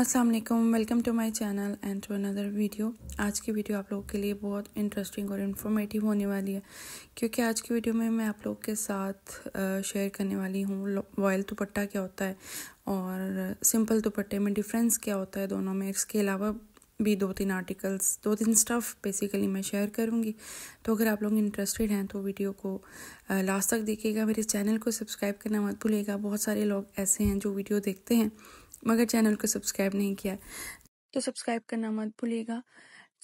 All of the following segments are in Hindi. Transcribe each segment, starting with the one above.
Aslam welcome to my channel and to another video आज की वीडियो आप लोगों के लिए बहुत इंटरेस्टिंग और इन्फॉर्मेटिव होने वाली है क्योंकि आज की वीडियो में मैं आप लोगों के साथ शेयर करने वाली हूँ वॉयल दुपट्टा क्या होता है और सिंपल दुपट्टे में डिफरेंस क्या होता है दोनों में इसके अलावा भी दो तीन आर्टिकल्स दो तीन स्टफ़ बेसिकली मैं शेयर करूँगी तो अगर आप लोग इंटरेस्टेड हैं तो वीडियो को लास्ट तक देखिएगा मेरे चैनल को सब्सक्राइब करना मत भूलिएगा बहुत सारे लोग ऐसे हैं जो वीडियो देखते हैं मगर चैनल को सब्सक्राइब नहीं किया तो सब्सक्राइब करना मत भूलिएगा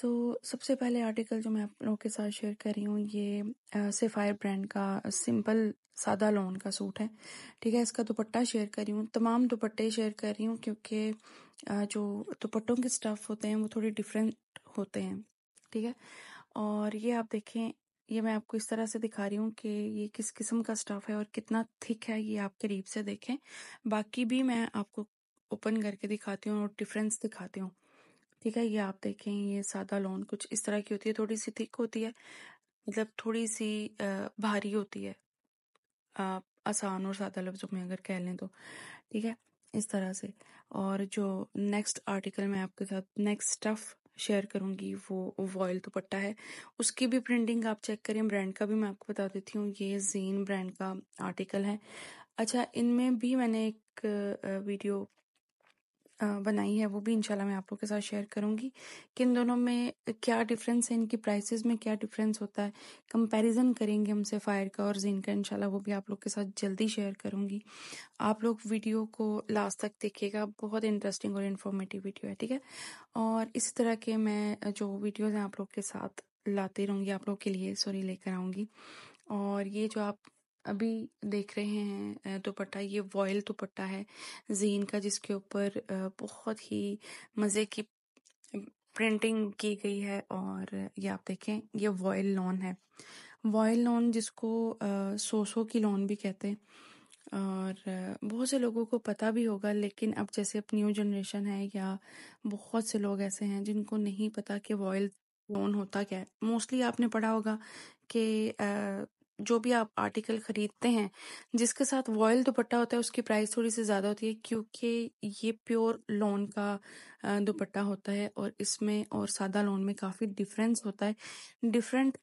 तो सबसे पहले आर्टिकल जो मैं आप लोगों के साथ शेयर कर रही हूँ ये सिफायर ब्रांड का सिंपल सादा लोन का सूट है ठीक है इसका दुपट्टा शेयर कर रही हूँ तमाम दुपट्टे शेयर कर रही हूँ क्योंकि जो दुपट्टों के स्टफ़ होते हैं वो थोड़े डिफरेंट होते हैं ठीक है और ये आप देखें ये मैं आपको इस तरह से दिखा रही हूँ कि ये किस किस्म का स्टफ़ है और कितना थिक है ये आप करीब से देखें बाकी भी मैं आपको ओपन करके दिखाती हूँ और डिफरेंस दिखाती हूँ ठीक है, ये आप देखें ये सादा लॉन कुछ इस तरह की होती है, थोड़ी-सी थिक होती है, मतलब थोड़ी-सी भारी होती है। आसान और सादा लफ्ज़ों में अगर कह लें तो, ठीक है? इस तरह से और जो नेक्स्ट आर्टिकल मैं आपके साथ नेक्स्ट स्टफ़ शेयर करूँगी वो वॉयल दुपट्टा है, उसकी भी प्रिंटिंग आप चेक करें, ब्रांड का भी मैं आपको बता देती हूँ, ये ज़ीन ब्रांड का आर्टिकल है। अच्छा, इनमें भी मैंने एक वीडियो बनाई है वो भी इंशाल्लाह मैं आप लोग के साथ शेयर करूंगी कि इन दोनों में क्या डिफरेंस है इनकी प्राइसेस में क्या डिफरेंस होता है कंपैरिजन करेंगे हम सेफायर का और जिन का इंशाल्लाह वो भी आप लोग के साथ जल्दी शेयर करूंगी आप लोग वीडियो को लास्ट तक देखिएगा बहुत इंटरेस्टिंग और इन्फॉर्मेटिव वीडियो है ठीक है और इस तरह के मैं जो वीडियोज़ हैं आप लोग के साथ लाती रहूँगी आप लोग के लिए सॉरी लेकर आऊँगी और ये जो आप अभी देख रहे हैं दुपट्टा ये वॉयल दुपट्टा है जीन का जिसके ऊपर बहुत ही मज़े की प्रिंटिंग की गई है और ये आप देखें ये वॉयल लॉन है वॉयल लॉन जिसको सोसो की लॉन भी कहते हैं और बहुत से लोगों को पता भी होगा लेकिन अब जैसे अब न्यू जनरेशन है या बहुत से लोग ऐसे हैं जिनको नहीं पता कि वॉयल लोन होता क्या है मोस्टली आपने पढ़ा होगा कि जो भी आप आर्टिकल खरीदते हैं जिसके साथ वॉयल दुपट्टा होता है उसकी प्राइस थोड़ी सी ज़्यादा होती है क्योंकि ये प्योर लोन का दुपट्टा होता है और इसमें और सादा लोन में काफ़ी डिफरेंस होता है डिफरेंट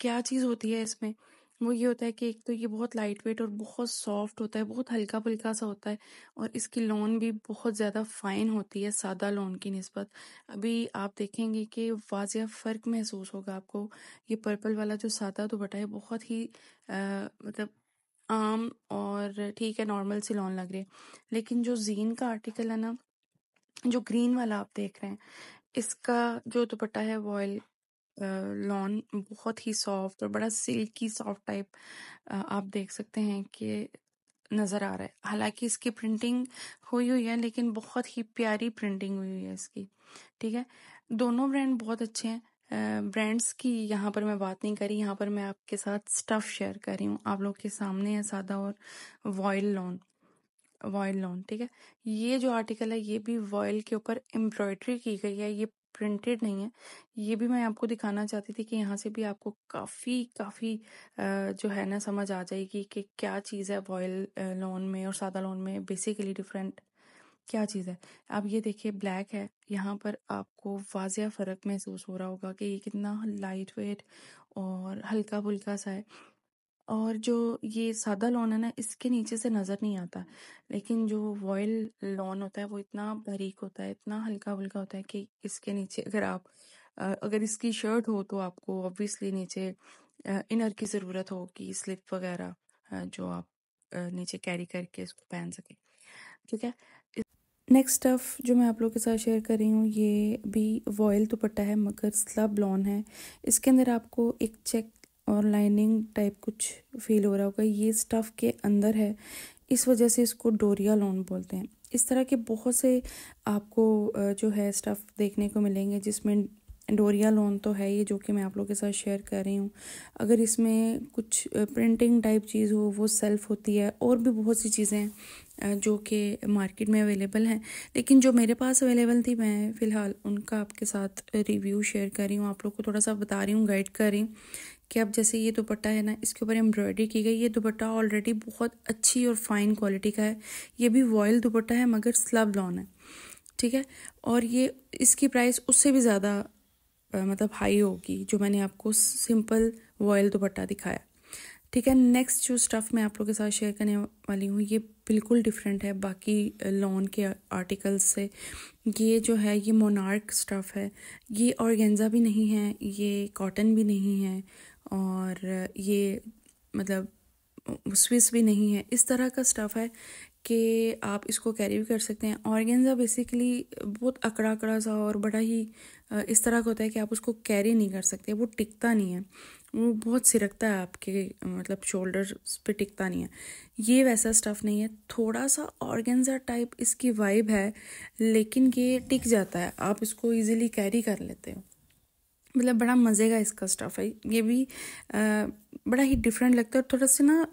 क्या चीज़ होती है इसमें वो ये होता है कि एक तो ये बहुत लाइट वेट और बहुत सॉफ्ट होता है बहुत हल्का फुल्का सा होता है और इसकी लोन भी बहुत ज़्यादा फाइन होती है सादा लोन की नस्बत अभी आप देखेंगे कि वाजिया फ़र्क महसूस होगा आपको ये पर्पल वाला जो सादा दुपट्टा है बहुत ही आ, मतलब आम और ठीक है नॉर्मल सी लोन लग रही है लेकिन जो जीन का आर्टिकल है ना जो ग्रीन वाला आप देख रहे हैं इसका जो दुपट्टा है वॉयल लॉन बहुत ही सॉफ्ट और बड़ा सिल्की सॉफ्ट टाइप आप देख सकते हैं कि नज़र आ रहा है हालांकि इसकी प्रिंटिंग हुई हुई है लेकिन बहुत ही प्यारी प्रिंटिंग हुई हुई है इसकी ठीक है दोनों ब्रांड बहुत अच्छे हैं ब्रांड्स की यहाँ पर मैं बात नहीं करी यहाँ पर मैं आपके साथ स्टफ़ शेयर कर रही हूँ आप लोग के सामने है सादा और वॉयल लॉन वॉयल लॉन ठीक है ये जो आर्टिकल है ये भी वॉयल के ऊपर एम्ब्रॉयड्री की गई है ये प्रिंटेड नहीं है ये भी मैं आपको दिखाना चाहती थी कि यहाँ से भी आपको काफ़ी काफ़ी जो है ना समझ आ जाएगी कि क्या चीज़ है वॉयल लोन में और सादा लोन में बेसिकली डिफरेंट क्या चीज़ है अब ये देखिए ब्लैक है यहाँ पर आपको वाजिया फ़र्क महसूस हो रहा होगा कि ये कितना लाइट वेट और हल्का फुल्का सा है और जो ये सादा लॉन है ना, इसके नीचे से नज़र नहीं आता। लेकिन जो वॉयल लॉन होता है, वो इतना बारीक होता है, इतना हल्का-फुल्का होता है कि इसके नीचे अगर आप अगर इसकी शर्ट हो, तो आपको ऑब्वियसली नीचे इनर की ज़रूरत होगी, स्लिप वग़ैरह जो आप नीचे कैरी करके इसको पहन सकें, ठीक है? नेक्स्ट स्टफ़ जो मैं आप लोगों के साथ शेयर कर रही हूँ, ये भी वॉयल दुपट्टा है, मगर स्लब लॉन है। इसके अंदर आपको एक चेक और लाइनिंग टाइप कुछ फील हो रहा होगा ये स्टफ़ के अंदर है इस वजह से इसको डोरिया लोन बोलते हैं इस तरह के बहुत से आपको जो है स्टफ़ देखने को मिलेंगे जिसमें डोरिया लोन तो है ये जो कि मैं आप लोगों के साथ शेयर कर रही हूँ अगर इसमें कुछ प्रिंटिंग टाइप चीज़ हो वो सेल्फ होती है और भी बहुत सी चीज़ें जो कि मार्केट में अवेलेबल हैं लेकिन जो मेरे पास अवेलेबल थी मैं फ़िलहाल उनका आपके साथ रिव्यू शेयर कर रही हूँ आप लोग को थोड़ा सा बता रही हूँ गाइड कर रही हूँ कि अब जैसे ये दुपट्टा है ना इसके ऊपर एम्ब्रॉयडरी की गई ये दुपट्टा ऑलरेडी बहुत अच्छी और फाइन क्वालिटी का है ये भी वॉयल दुपट्टा है मगर स्लब लॉन है ठीक है और ये इसकी प्राइस उससे भी ज़्यादा मतलब हाई होगी जो मैंने आपको सिंपल वॉयल दुपट्टा दिखाया ठीक है नेक्स्ट जो स्टफ़ मैं आप लोगों के साथ शेयर करने वाली हूँ ये बिल्कुल डिफरेंट है बाकी लॉन के आर्टिकल्स से ये जो है ये मोनार्क स्टफ़ है ये ऑर्गेंजा भी नहीं है ये कॉटन भी नहीं है और ये मतलब स्विस भी नहीं है इस तरह का स्टफ़ है कि आप इसको कैरी भी कर सकते हैं ऑर्गेंजा बेसिकली बहुत अकड़ा अकड़ा सा और बड़ा ही इस तरह का होता है कि आप उसको कैरी नहीं कर सकते वो टिकता नहीं है वो बहुत सिरकता है आपके मतलब शोल्डर पे टिकता नहीं है ये वैसा स्टफ़ नहीं है थोड़ा सा ऑर्गेंजा टाइप इसकी वाइब है लेकिन ये टिक जाता है आप इसको ईज़िली कैरी कर लेते हो मतलब बड़ा मज़े का इसका स्टफ़ है ये भी आ, बड़ा ही डिफरेंट लगता है और थोड़ा सा ना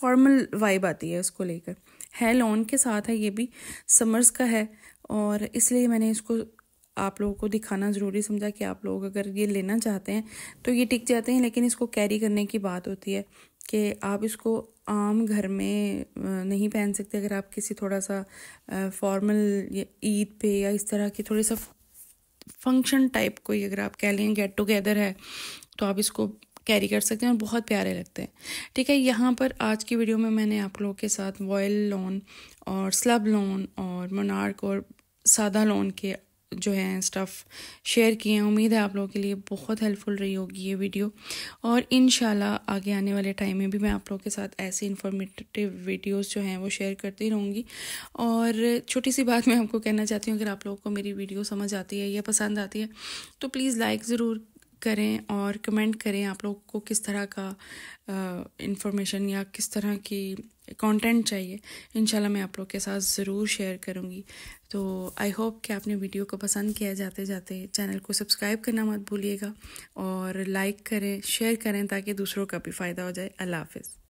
फॉर्मल वाइब आती है उसको लेकर है लॉन के साथ है ये भी समर्स का है और इसलिए मैंने इसको आप लोगों को दिखाना ज़रूरी समझा कि आप लोग अगर ये लेना चाहते हैं तो ये टिक जाते हैं लेकिन इसको कैरी करने की बात होती है कि आप इसको आम घर में नहीं पहन सकते अगर आप किसी थोड़ा सा फॉर्मल ईद पे या इस तरह की थोड़ी सा फंक्शन टाइप कोई अगर आप कह लें गेट टुगेदर है तो आप इसको कैरी कर सकते हैं और बहुत प्यारे लगते हैं ठीक है यहाँ पर आज की वीडियो में मैंने आप लोगों के साथ वॉयल लोन और स्लब लोन और मोनार्क और सादा लोन के जो है स्टफ़ शेयर किए हैं उम्मीद है आप लोगों के लिए बहुत हेल्पफुल रही होगी ये वीडियो और इन आगे आने वाले टाइम में भी मैं आप लोगों के साथ ऐसे इन्फॉर्मेटिव वीडियोस जो हैं वो शेयर करती रहूँगी और छोटी सी बात मैं आपको कहना चाहती हूँ अगर आप लोगों को मेरी वीडियो समझ आती है या पसंद आती है तो प्लीज़ लाइक ज़रूर करें और कमेंट करें आप लोग को किस तरह का इंफॉर्मेशन या किस तरह की कंटेंट चाहिए इन मैं आप लोग के साथ ज़रूर शेयर करूँगी तो आई होप कि आपने वीडियो को पसंद किया जाते जाते चैनल को सब्सक्राइब करना मत भूलिएगा और लाइक करें शेयर करें ताकि दूसरों का भी फ़ायदा हो जाए अल्लाह हाफिज़